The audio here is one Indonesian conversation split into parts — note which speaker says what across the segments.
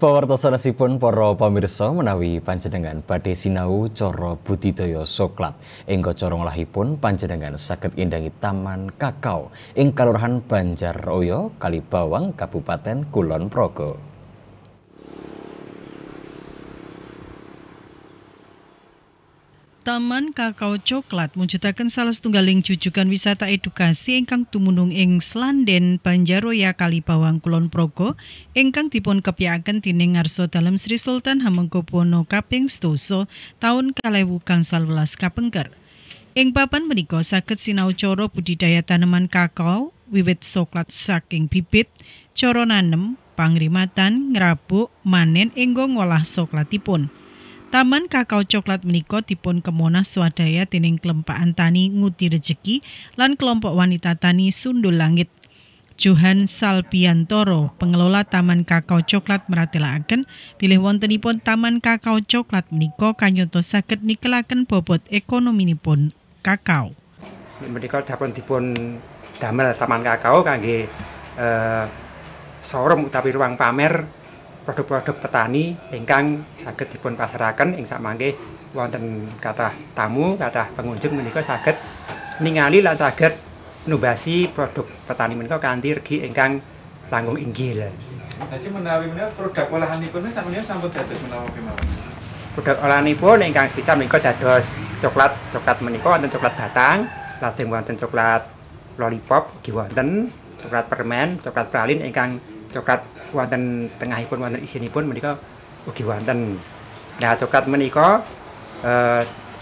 Speaker 1: pun para pamirsa menawi panjenengan badhe sinau cara budidaya soklat. Ing cara ngolahipun panjenengan saged indangi Taman Kakao ing Kalurahan banjaroyo Kalibawang, Kabupaten Kulon Progo.
Speaker 2: Taman Kakao Coklat menciptakan salah setunggaling jujukan wisata edukasi ingkang tumunung ing Slanden Banjaroya Kalibawang Kulon Progo ingkang dipun kepyakaken dening ngarsa dalam Sri Sultan Hamengkubuwono kaping sedasa tahun 2000 gangsal welas kapengker. Ing papan menika saged sinau coro budidaya tanaman kakao wiwit soklat saking bibit, coro nanem, pangrimatan, ngrabuk, manen enggo ngolah soklatipun. Taman kakao coklat meniko dipun kemona swadaya tining kelempaan tani nguti rejeki lan kelompok wanita tani Sundul Langit. Johan Salpiantoro, pengelola Taman Kakao Coklat meratelaken pilih wontenipun Taman Kakao Coklat Meniko Kanyoto Saket nikelaken bobot ekonomi Nipun kakao.
Speaker 1: Meniko dapat dipun damel Taman Kakao kangge eh, sorong tapi ruang pamer produk-produk petani ingkang saged dipun pasaraken ing sakmangke wonten kata tamu, kata pengunjung menika saged ningali lan saged nubasi produk petani menika kanthi regi ingkang langkung inggil. Jadi menawi menawi produk olahan olahanipun ini sampun dados menawa kemawon. Produk olahan olahanipun ingkang bisa menika dados coklat, coklat menika wonten coklat batang, lajeng wonten coklat lollipop ugi wonten, coklat permen, coklat pralin ingkang coklat wonten tengahipun wonten isinipun menika ugi wonten. Nah, coklat menika e,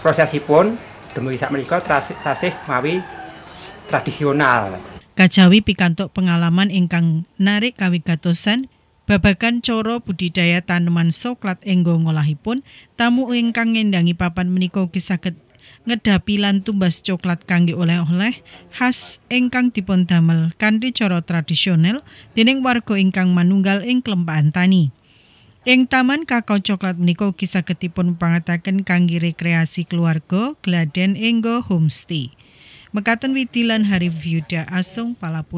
Speaker 1: prosesipun demi sak menika tasih mawi tradisional.
Speaker 2: Kajawi pikantuk pengalaman ingkang narik kawigatosan babagan coro budidaya tanaman coklat enggo ngolahipun tamu ingkang ngendangi papan menika ugi saged Ngedapilan tumbas coklat kangge oleh-oleh khas ingkang dipundamel kanthi cara tradisional dening warga ingkang manunggal ing klempahan tani. Ing taman kakao coklat menika kisah ketipun mengatakan kangge rekreasi keluarga gladen enggo homestay. Mekaten witilan hari Harif Yuda Asung Palapura